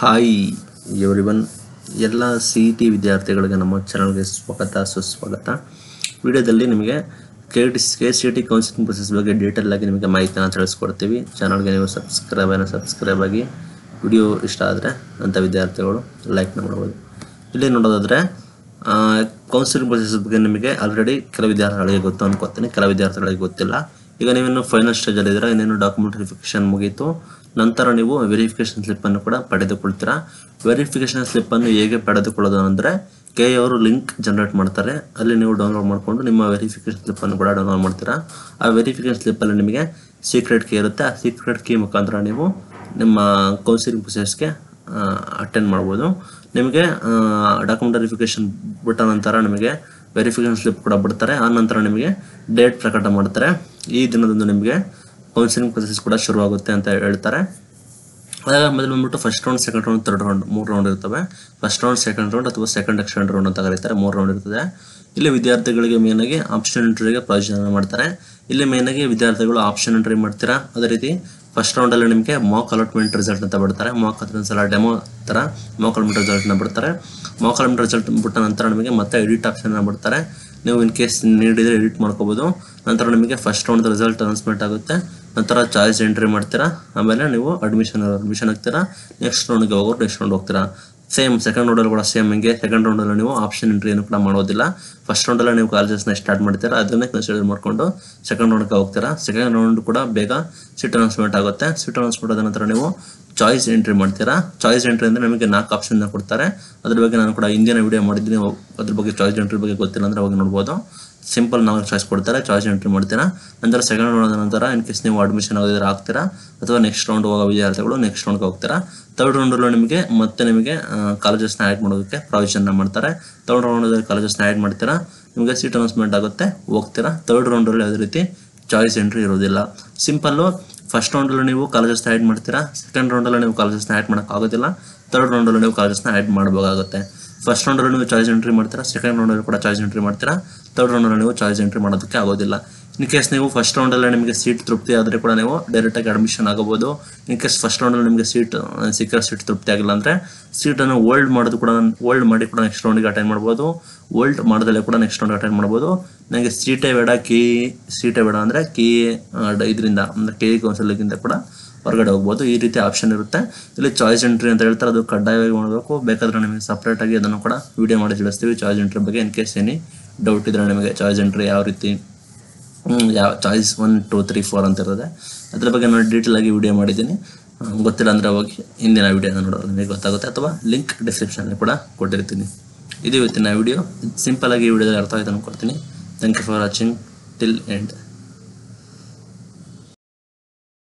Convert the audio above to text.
hi ಒನ್ ಎಲ್ಲ C E T ವಿದ್ಯಾರ್ಥಿಗಳಿಗೆ ನಮ್ಮ ಚಾನಲ್ಗೆ ಸ್ವಾಗತ ಸುಸ್ವಾಗತ ವಿಡಿಯೋದಲ್ಲಿ ನಿಮಗೆ K T K C T counselling process ಬಗ್ಗೆ ಡೀಟೇಲ್ ಆಗಿ ನಿಮಗೆ ಮಾಹಿತಿನ ತಿಳಿಸ್ಕೊಡ್ತೀವಿ ಚಾನಲ್ಗೆ ನೀವು ಸಬ್ಸ್ಕ್ರೈಬ್ ಸಬ್ಸ್ಕ್ರೈಬ್ ಆಗಿ ವಿಡಿಯೋ ಇಷ್ಟ ಆದರೆ ಅಂಥ ವಿದ್ಯಾರ್ಥಿಗಳು ಲೈಕ್ನ ಮಾಡ್ಬೋದು ಇಲ್ಲಿ ನೋಡೋದಾದರೆ ಕೌನ್ಸಿಲಿಂಗ್ ಪ್ರೊಸೆಸ್ ಬಗ್ಗೆ ನಿಮಗೆ ಆಲ್ರೆಡಿ ಕೆಲ ವಿದ್ಯಾರ್ಥಿಗಳಿಗೆ ಗೊತ್ತು ಅನ್ಕೋತೀನಿ ಕೆಲ ವಿದ್ಯಾರ್ಥಿಗಳಿಗೆ ಗೊತ್ತಿಲ್ಲ ಈಗ ನೀವೇನು ಫೈನಲ್ ಸ್ಟೇಜಲ್ಲಿದ್ದರೆ ಇನ್ನೇನು ಇನ್ನೇನು ಡಾಕ್ಯುಮೆಂಟ್ರಿಫಿಕೇಷನ್ ಮುಗೀತು ನಂತರ ನೀವು ಸ್ಲಿಪ್ ಸ್ಲಿಪ್ಪನ್ನು ಕೂಡ ಪಡೆದುಕೊಳ್ತೀರಾ ಸ್ಲಿಪ್ ಸ್ಲಿಪ್ಪನ್ನು ಹೇಗೆ ಪಡೆದುಕೊಳ್ಳೋದು ಅಂದರೆ ಕೆ ಅವರು ಲಿಂಕ್ ಜನರೇಟ್ ಮಾಡ್ತಾರೆ ಅಲ್ಲಿ ನೀವು ಡೌನ್ಲೋಡ್ ಮಾಡಿಕೊಂಡು ನಿಮ್ಮ ವೆರಿಫಿಕೇಶನ್ ಸ್ಲಿಪ್ಪನ್ನು ಕೂಡ ಡೌನ್ಲೋಡ್ ಮಾಡ್ತೀರಾ ಆ ಸ್ಲಿಪ್ ಸ್ಲಿಪ್ಪಲ್ಲಿ ನಿಮಗೆ ಸೀಕ್ರೆಟ್ ಕೀ ಇರುತ್ತೆ ಆ ಸೀಕ್ರೆಟ್ ಕೀ ಮುಖಾಂತರ ನೀವು ನಿಮ್ಮ ಕೌನ್ಸಿಲಿಂಗ್ ಪ್ರೊಸೆಸ್ಗೆ ಅಟೆಂಡ್ ಮಾಡ್ಬೋದು ನಿಮಗೆ ಡಾಕ್ಯುಮೆಂಟ್ ವೆರಿಫಿಕೇಶನ್ ಬಿಟ್ಟ ನಂತರ ನಿಮಗೆ ವೆರಿಫಿಕೇಶನ್ ಸ್ಲಿಪ್ ಕೂಡ ಬಿಡ್ತಾರೆ ಆ ನಂತರ ನಿಮಗೆ ಡೇಟ್ ಪ್ರಕಟ ಮಾಡ್ತಾರೆ ಈ ದಿನದಂದು ನಿಮಗೆ ಕೌನ್ಸಿಲಿಂಗ್ ಪ್ರೊಸೆಸ್ ಕೂಡ ಶುರುವಾಗುತ್ತೆ ಅಂತ ಹೇಳ್ತಾರೆ ಅದಾಗ ಮೊದಲು ಬಂದ್ಬಿಟ್ಟು first round second round third round ಮೂರು ರೌಂಡ್ ಇರ್ತವೆ ಫಸ್ಟ್ ರೌಂಡ್ ಸೆಕೆಂಡ್ ರೌಂಡ್ ಅಥವಾ ಸೆಕೆಂಡ್ ಎಕ್ಸ್ಟೆಂಡ್ ರೌಂಡ್ ಅಂತ ಕರೀತಾರೆ ಮೂರು ರೌಂಡ್ ಇರ್ತದೆ ಇಲ್ಲಿ ವಿದ್ಯಾರ್ಥಿಗಳಿಗೆ ಆಗಿ ಆಪ್ಷನ್ ಎಂಟ್ರಿಗೆ ಪ್ರಯೋಜನ ಮಾಡ್ತಾರೆ ಇಲ್ಲಿ ಮೇನಾಗಿ ವಿದ್ಯಾರ್ಥಿಗಳು ಆಪ್ಷನ್ ಎಂಟ್ರಿ ಮಾಡ್ತೀರಾ ಅದೇ ರೀತಿ ಫಸ್ಟ್ ರೌಂಡಲ್ಲಿ ನಿಮಗೆ ಮಾಕ್ ಅಲಾಟ್ಮೆಂಟ್ ರಿಸಲ್ಟ್ ಅಂತ ಬಿಡ್ತಾರೆ ಮಾಕ್ ಸಲ ಡೆಮೋ ಥರ ಮಾಕ್ ಅಲಾಟ್ಮೆಂಟ್ ರಿಸಲ್ಟ್ನ ಬಿಡ್ತಾರೆ ಮಾಕ್ ಅಲಾಟ್ಮೆಂಟ್ ರಿಸಲ್ಟ್ ಬಿಟ್ಟ ನಂತರ ನಿಮಗೆ ಮತ್ತೆ ಎಡಿಟ್ ಆಪ್ಷನ್ ಬಿಡ್ತಾರೆ ನೀವು ಇನ್ ಕೇಸ್ ನೀಡಿದರೆ ಎಡಿಟ್ ಮಾಡ್ಕೋಬೋದು ನಂತರ ನಿಮಗೆ ಫಸ್ಟ್ ರೌಂಡ್ ರಿಸಲ್ಟ್ ಅನೌನ್ಸ್ಮೆಂಟ್ ಆಗುತ್ತೆ ನಂತರ ಚಾಯ್ಸ್ ಎಂಟ್ರಿ ಮಾಡ್ತೀರಾ ಆಮೇಲೆ ನೀವು ಅಡ್ಮಿಷನ್ ಅಡ್ಮಿಷನ್ ಆಗ್ತೀರಾ ನೆಕ್ಸ್ಟ್ ರೌಂಡ್ಗೆ ಹೋಗೋರು ನೆಕ್ಸ್ಟ್ ರೌಂಡ್ ಹೋಗ್ತೀರಾ ಸೇಮ್ ಸೆಕೆಂಡ್ ರೌಂಡಲ್ಲಿ ಕೂಡ ಸೇಮ್ ಹಿಂಗೆ ಸೆಕೆಂಡ್ ರೌಂಡಲ್ಲಿ ನೀವು ಆಪ್ಷನ್ ಎಂಟ್ರಿಯನ್ನು ಕೂಡ ಮಾಡೋದಿಲ್ಲ ಫಸ್ಟ್ ರೌಂಡಲ್ಲೇ ನೀವು ಕಾಲೇಜಸ್ನ ಸ್ಟಾರ್ಟ್ ಮಾಡ್ತೀರಾ ಅದನ್ನೇ ಕನ್ಸಿಡರ್ ಮಾಡಿಕೊಂಡು ಸೆಕೆಂಡ್ ರೌಂಡ್ಗೆ ಹೋಗ್ತೀರಾ ಸೆಕೆಂಡ್ ರೌಂಡ್ ಕೂಡ ಬೇಗ ಸೀಟ್ ಅನೌನ್ಸ್ಮೆಂಟ್ ಆಗುತ್ತೆ ಸೀಟ್ ಅನೌನ್ಸ್ಮೆಂಟ್ ಆದ ನಂತರ ನೀವು ಚಾಯ್ಸ್ ಎಂಟ್ರಿ ಮಾಡ್ತೀರಾ ಚಾಯ್ಸ್ ಎಂಟ್ರಿ ಅಂದರೆ ನಿಮಗೆ ನಾಲ್ಕು ಆಪ್ಷನ್ನ ಕೊಡ್ತಾರೆ ಅದ್ರ ಬಗ್ಗೆ ನಾನು ಕೂಡ ಹಿಂದಿನ ವಿಡಿಯೋ ಮಾಡಿದ್ದೀನಿ ಅದ್ರ ಬಗ್ಗೆ ಚಾಯ್ಸ್ ಎಂಟ್ರಿ ಬಗ್ಗೆ ಗೊತ್ತಿಲ್ಲ ಅಂದರೆ ಅವಾಗ ನೋಡ್ಬೋದು ಸಿಂಪಲ್ ನಾವು ಚಾಯ್ಸ್ ಕೊಡ್ತಾರೆ ಚಾಯ್ಸ್ ಎಂಟ್ರಿ ಮಾಡ್ತೀರಾ ನಂತರ ಸೆಕೆಂಡ್ ರೌಂಡ್ ನಂತರ ಇನ್ ಕೇಸ್ ನೀವು ಅಡ್ಮಿಷನ್ ಆಗಿದ್ರೆ ಆಗ್ತೀರಾ ಅಥವಾ ನೆಕ್ಸ್ಟ್ ರೌಂಡ್ ಹೋಗೋ ವಿದ್ಯಾರ್ಥಿಗಳು ನೆಕ್ಸ್ಟ್ ರೌಂಡ್ಗೆ ಹೋಗ್ತೀರಾ ತರ್ಡ್ ರೌಂಡಲ್ಲೂ ನಿಮಗೆ ಮತ್ತೆ ನಿಮಗೆ ಕಾಲೇಜಸ್ನ ಆ್ಯಡ್ ಮಾಡೋದಕ್ಕೆ ಪ್ರಾವಿಷನ್ನ ಮಾಡ್ತಾರೆ ತರ್ಡ್ ರೌಂಡಲ್ಲಿ ಕಾಲೇಜಸ್ನ ಆ್ಯಡ್ ಮಾಡ್ತೀರಾ ನಿಮಗೆ ಸೀಟ್ ಅನೌನ್ಸ್ಮೆಂಟ್ ಆಗುತ್ತೆ ಹೋಗ್ತೀರಾ ತರ್ಡ್ ರೌಂಡಲ್ಲಿ ಯಾವುದೇ ರೀತಿ ಚಾಯ್ಸ್ ಎಂಟ್ರಿ ಇರೋದಿಲ್ಲ ಸಿಂಪಲ್ಲು ಫಸ್ಟ್ ರೌಂಡಲ್ಲಿ ನೀವು ಕಾಲೇಜಸ್ನ ಆ್ಯಡ್ ಮಾಡ್ತೀರಾ ಸೆಕೆಂಡ್ ರೌಂಡಲ್ಲಿ ನೀವು ಕಾಲೇಜಸ್ನ ಆ್ಯಡ್ ಮಾಡೋಕ್ಕಾಗೋದಿಲ್ಲ ತರ್ಡ್ ರೌಂಡಲ್ಲಿ ನೀವು ಕಾಲೇಜಸ್ನ ಆ್ಯಡ್ ಮಾಡಬೇಕಾಗುತ್ತೆ ಫಸ್ಟ್ ರೌಂಡಲ್ಲಿ ನೀವು ಚಾಯ್ಸ್ ಎಂಟ್ರಿ ಮಾಡ್ತೀರಾ ಸೆಕೆಂಡ್ ರೌಂಡಲ್ಲಿ ಕೂಡ ಚಾಯ್ಸ್ ಎಂಟ್ರಿ ಮಾಡ್ತೀರಾ ತರ್ಡ್ ರೌಂಡಲ್ಲಿ ನೀವು ಚಾಯ್ಸ್ ಎಂಟ್ರಿ ಮಾಡೋದಕ್ಕೆ ಆಗೋದಿಲ್ಲ ಇನ್ ಕೇಸ್ ನೀವು ಫಸ್ಟ್ ರೌಂಡಲ್ಲೇ ನಿಮಗೆ ಸೀಟ್ ತೃಪ್ತಿ ಆದರೆ ಕೂಡ ನೀವು ಡೈರೆಕ್ಟಾಗಿ ಅಡ್ಮಿಷನ್ ಆಗಬಹುದು ಇನ್ ಕೇಸ್ ಫಸ್ಟ್ ರೌಂಡಲ್ಲಿ ನಿಮಗೆ ಸೀಟ್ ಸಿಕ್ಕರೆ ಸೀಟ್ ತೃಪ್ತಿ ಆಗಿಲ್ಲ ಅಂದರೆ ಸೀಟನ್ನು ಓಲ್ಡ್ ಮಾಡೋದು ಕೂಡ ಓಲ್ಡ್ ಮಾಡಿ ಕೂಡ ನೆಕ್ಸ್ಟ್ ರೌಂಡಿಗೆ ಅಟೆಂಡ್ ಮಾಡ್ಬೋದು ಓಲ್ಡ್ ಮಾಡೋದಲ್ಲೇ ಕೂಡ ನೆಕ್ಸ್ಟ್ ರೌಂಡ್ ಅಟೆಂಡ್ ಮಾಡ್ಬೋದು ನನಗೆ ಸೀಟೇ ಬೇಡ ಕಿ ಸೀಟೇ ಬೇಡ ಅಂದರೆ ಕಿ ಇದರಿಂದ ಅಂದರೆ ಕೆ ಕೌನ್ಸಿಲಿಂದ ಕೂಡ ಹೊರಗಡೆ ಹೋಗ್ಬೋದು ಈ ರೀತಿ ಆಪ್ಷನ್ ಇರುತ್ತೆ ಇಲ್ಲಿ ಚಾಯ್ಸ್ ಎಂಟ್ರಿ ಅಂತ ಹೇಳ್ತಾರೆ ಅದು ಕಡ್ಡಾಯವಾಗಿ ಮಾಡಬೇಕು ಬೇಕಾದರೆ ನಿಮಗೆ ಸಪ್ರೇಟಾಗಿ ಅದನ್ನು ಕೂಡ ವಿಡಿಯೋ ಮಾಡಿ ತಿಳಿಸ್ತೀವಿ ಚಾಯ್ಸ್ ಎಂಟ್ರಿ ಬಗ್ಗೆ ಇನ್ ಕೇಸ್ ಏನಿ ಡೌಟ್ ಇದ್ದರೆ ನಿಮಗೆ ಚಾಯ್ಸ್ ಎಂಟ್ರಿ ಯಾವ ರೀತಿ ಯಾವ choice one two three four ಅಂತ ಇರೋದೆ ಅದ್ರ ಬಗ್ಗೆ ನಾನು ಡೀಟೇಲ್ ಆಗಿ ವಿಡಿಯೋ ಮಾಡಿದ್ದೀನಿ ಗೊತ್ತಿಲ್ಲ ಅಂದರೆ ಹೋಗಿ ಹಿಂದಿನ ವಿಡಿಯೋನ ನೋಡೋದು ನಿಮಗೆ ಗೊತ್ತಾಗುತ್ತೆ ಅಥವಾ ಲಿಂಕ್ ಡಿಸ್ಕ್ರಿಪ್ಷನಲ್ಲಿ ಕೂಡ ಕೊಟ್ಟಿರ್ತೀನಿ ಇದು ಇವತ್ತಿನ ವಿಡಿಯೋ ಸಿಂಪಲ್ ಆಗಿ ವಿಡಿಯೋದಲ್ಲಿ ಅರ್ಥ ಆಯ್ತು ಅಂದ್ಕೊಡ್ತೀನಿ thank you for watching till end